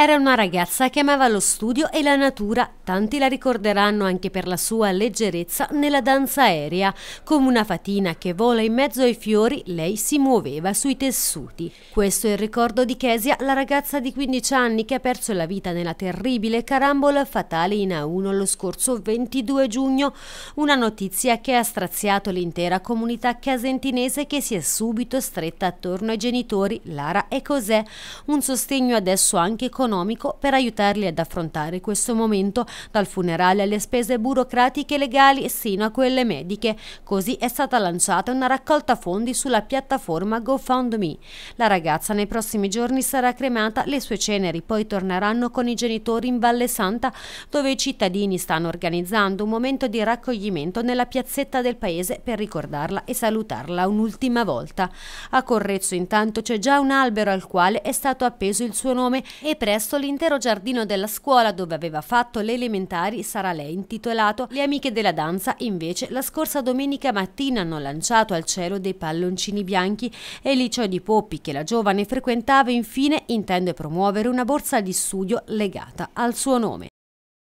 Era una ragazza che amava lo studio e la natura, tanti la ricorderanno anche per la sua leggerezza nella danza aerea. Come una fatina che vola in mezzo ai fiori, lei si muoveva sui tessuti. Questo è il ricordo di Kesia, la ragazza di 15 anni che ha perso la vita nella terribile carambola fatale in A1 lo scorso 22 giugno. Una notizia che ha straziato l'intera comunità casentinese che si è subito stretta attorno ai genitori Lara e Cosè. Un sostegno adesso anche con economico per aiutarli ad affrontare questo momento, dal funerale alle spese burocratiche e legali sino a quelle mediche. Così è stata lanciata una raccolta fondi sulla piattaforma GoFundMe. La ragazza nei prossimi giorni sarà cremata, le sue ceneri poi torneranno con i genitori in Valle Santa, dove i cittadini stanno organizzando un momento di raccoglimento nella piazzetta del paese per ricordarla e salutarla un'ultima volta. A Correzzo intanto c'è già un albero al quale è stato appeso il suo nome e presto Adesso l'intero giardino della scuola dove aveva fatto le elementari sarà lei intitolato Le amiche della danza invece la scorsa domenica mattina hanno lanciato al cielo dei palloncini bianchi e liceo di Poppi che la giovane frequentava infine intende promuovere una borsa di studio legata al suo nome.